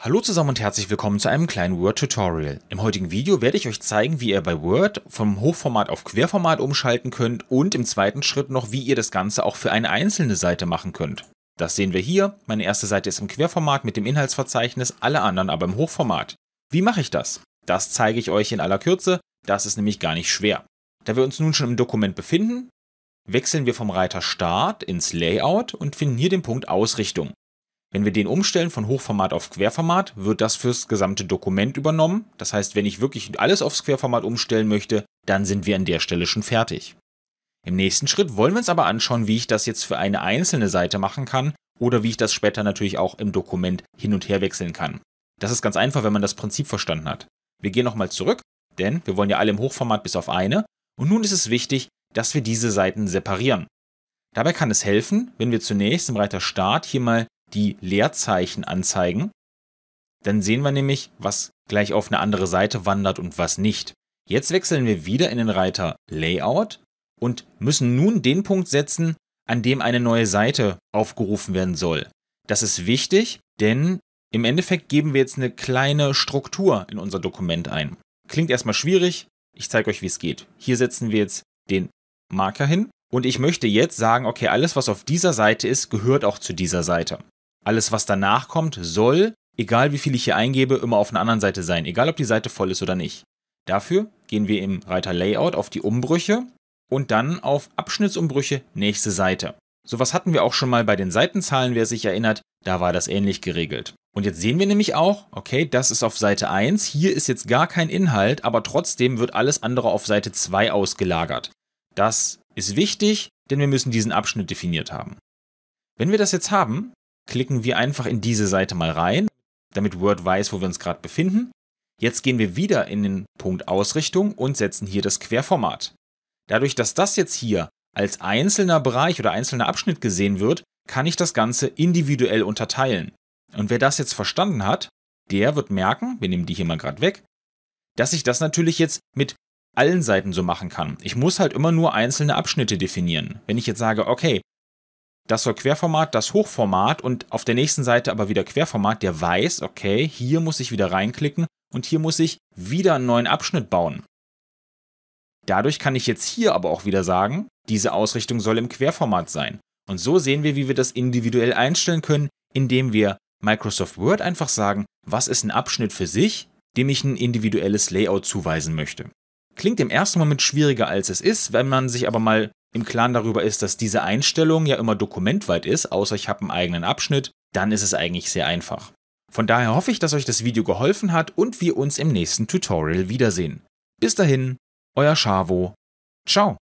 Hallo zusammen und herzlich willkommen zu einem kleinen Word-Tutorial. Im heutigen Video werde ich euch zeigen, wie ihr bei Word vom Hochformat auf Querformat umschalten könnt und im zweiten Schritt noch, wie ihr das Ganze auch für eine einzelne Seite machen könnt. Das sehen wir hier. Meine erste Seite ist im Querformat mit dem Inhaltsverzeichnis, alle anderen aber im Hochformat. Wie mache ich das? Das zeige ich euch in aller Kürze, das ist nämlich gar nicht schwer. Da wir uns nun schon im Dokument befinden, wechseln wir vom Reiter Start ins Layout und finden hier den Punkt Ausrichtung. Wenn wir den umstellen von Hochformat auf Querformat, wird das fürs gesamte Dokument übernommen. Das heißt, wenn ich wirklich alles aufs Querformat umstellen möchte, dann sind wir an der Stelle schon fertig. Im nächsten Schritt wollen wir uns aber anschauen, wie ich das jetzt für eine einzelne Seite machen kann oder wie ich das später natürlich auch im Dokument hin und her wechseln kann. Das ist ganz einfach, wenn man das Prinzip verstanden hat. Wir gehen nochmal zurück, denn wir wollen ja alle im Hochformat bis auf eine. Und nun ist es wichtig, dass wir diese Seiten separieren. Dabei kann es helfen, wenn wir zunächst im Reiter Start hier mal die Leerzeichen anzeigen, dann sehen wir nämlich, was gleich auf eine andere Seite wandert und was nicht. Jetzt wechseln wir wieder in den Reiter Layout und müssen nun den Punkt setzen, an dem eine neue Seite aufgerufen werden soll. Das ist wichtig, denn im Endeffekt geben wir jetzt eine kleine Struktur in unser Dokument ein. Klingt erstmal schwierig, ich zeige euch, wie es geht. Hier setzen wir jetzt den Marker hin und ich möchte jetzt sagen, okay, alles, was auf dieser Seite ist, gehört auch zu dieser Seite. Alles, was danach kommt, soll, egal wie viel ich hier eingebe, immer auf einer anderen Seite sein, egal ob die Seite voll ist oder nicht. Dafür gehen wir im Reiter Layout auf die Umbrüche und dann auf Abschnittsumbrüche nächste Seite. Sowas hatten wir auch schon mal bei den Seitenzahlen, wer sich erinnert, da war das ähnlich geregelt. Und jetzt sehen wir nämlich auch, okay, das ist auf Seite 1, hier ist jetzt gar kein Inhalt, aber trotzdem wird alles andere auf Seite 2 ausgelagert. Das ist wichtig, denn wir müssen diesen Abschnitt definiert haben. Wenn wir das jetzt haben, klicken wir einfach in diese Seite mal rein, damit Word weiß, wo wir uns gerade befinden. Jetzt gehen wir wieder in den Punkt Ausrichtung und setzen hier das Querformat. Dadurch, dass das jetzt hier als einzelner Bereich oder einzelner Abschnitt gesehen wird, kann ich das Ganze individuell unterteilen. Und wer das jetzt verstanden hat, der wird merken, wir nehmen die hier mal gerade weg, dass ich das natürlich jetzt mit allen Seiten so machen kann. Ich muss halt immer nur einzelne Abschnitte definieren. Wenn ich jetzt sage, okay, das soll Querformat, das Hochformat und auf der nächsten Seite aber wieder Querformat, der weiß, okay, hier muss ich wieder reinklicken und hier muss ich wieder einen neuen Abschnitt bauen. Dadurch kann ich jetzt hier aber auch wieder sagen, diese Ausrichtung soll im Querformat sein. Und so sehen wir, wie wir das individuell einstellen können, indem wir Microsoft Word einfach sagen, was ist ein Abschnitt für sich, dem ich ein individuelles Layout zuweisen möchte. Klingt im ersten Moment schwieriger als es ist, wenn man sich aber mal im Klaren darüber ist, dass diese Einstellung ja immer dokumentweit ist, außer ich habe einen eigenen Abschnitt, dann ist es eigentlich sehr einfach. Von daher hoffe ich, dass euch das Video geholfen hat und wir uns im nächsten Tutorial wiedersehen. Bis dahin, euer Schavo. Ciao.